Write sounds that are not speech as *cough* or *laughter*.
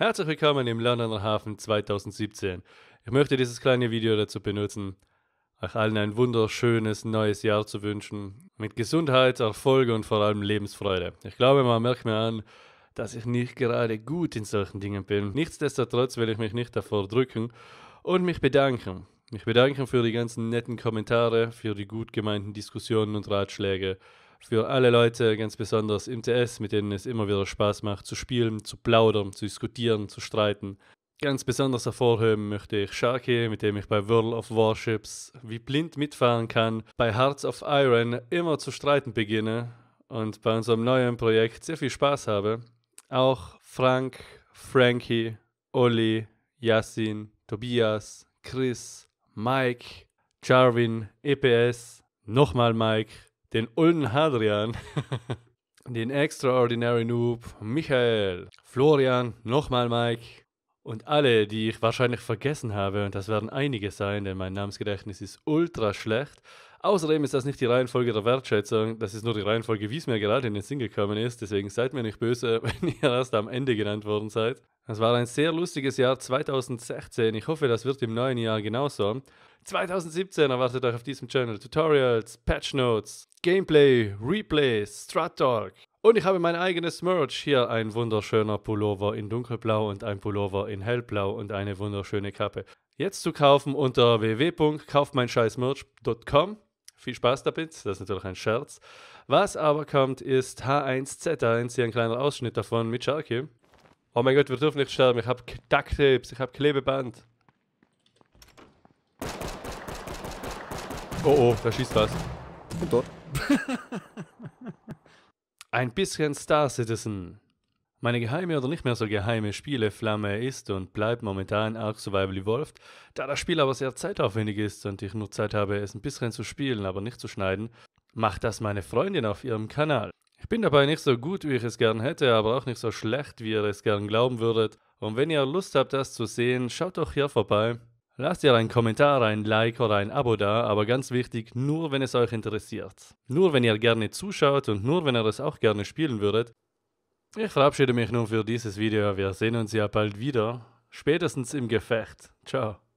Herzlich willkommen im Londoner Hafen 2017. Ich möchte dieses kleine Video dazu benutzen, euch allen ein wunderschönes neues Jahr zu wünschen. Mit Gesundheit, Erfolg und vor allem Lebensfreude. Ich glaube, man merkt mir an, dass ich nicht gerade gut in solchen Dingen bin. Nichtsdestotrotz will ich mich nicht davor drücken und mich bedanken mich bedanken für die ganzen netten Kommentare, für die gut gemeinten Diskussionen und Ratschläge, für alle Leute, ganz besonders im TS, mit denen es immer wieder Spaß macht, zu spielen, zu plaudern, zu diskutieren, zu streiten. Ganz besonders hervorheben möchte ich Sharky, mit dem ich bei World of Warships wie blind mitfahren kann, bei Hearts of Iron immer zu streiten beginne und bei unserem neuen Projekt sehr viel Spaß habe. Auch Frank, Frankie, Olli, Yassin, Tobias, Chris, Mike, Jarwin, EPS, nochmal Mike, den Ulden Hadrian, *laughs* den Extraordinary Noob, Michael, Florian, nochmal Mike und alle, die ich wahrscheinlich vergessen habe. Und das werden einige sein, denn mein Namensgedächtnis ist ultra schlecht. Außerdem ist das nicht die Reihenfolge der Wertschätzung, das ist nur die Reihenfolge, wie es mir gerade in den Sinn gekommen ist. Deswegen seid mir nicht böse, *laughs* wenn ihr erst am Ende genannt worden seid. Es war ein sehr lustiges Jahr 2016. Ich hoffe, das wird im neuen Jahr genauso. 2017 erwartet euch auf diesem Channel Tutorials, Patch Notes, Gameplay, Replays, Strat Talk. Und ich habe mein eigenes Merch. Hier ein wunderschöner Pullover in dunkelblau und ein Pullover in hellblau und eine wunderschöne Kappe. Jetzt zu kaufen unter www.kaufmeinscheißmerch.com. Viel Spaß damit, das ist natürlich ein Scherz. Was aber kommt, ist H1Z1, hier ein kleiner Ausschnitt davon mit Sharky. Oh mein Gott, wir dürfen nicht sterben. Ich habe Ducktapes, ich habe Klebeband. Oh oh, da schießt was. Und dort. *laughs* Ein bisschen Star Citizen. Meine geheime oder nicht mehr so geheime Spieleflamme ist und bleibt momentan Ark Survival Evolved. Da das Spiel aber sehr zeitaufwendig ist und ich nur Zeit habe, es ein bisschen zu spielen, aber nicht zu schneiden, macht das meine Freundin auf ihrem Kanal. Ich bin dabei nicht so gut, wie ich es gern hätte, aber auch nicht so schlecht, wie ihr es gern glauben würdet. Und wenn ihr Lust habt, das zu sehen, schaut doch hier vorbei. Lasst ihr einen Kommentar, ein Like oder ein Abo da, aber ganz wichtig, nur wenn es euch interessiert. Nur wenn ihr gerne zuschaut und nur wenn ihr es auch gerne spielen würdet. Ich verabschiede mich nun für dieses Video. Wir sehen uns ja bald wieder. Spätestens im Gefecht. Ciao.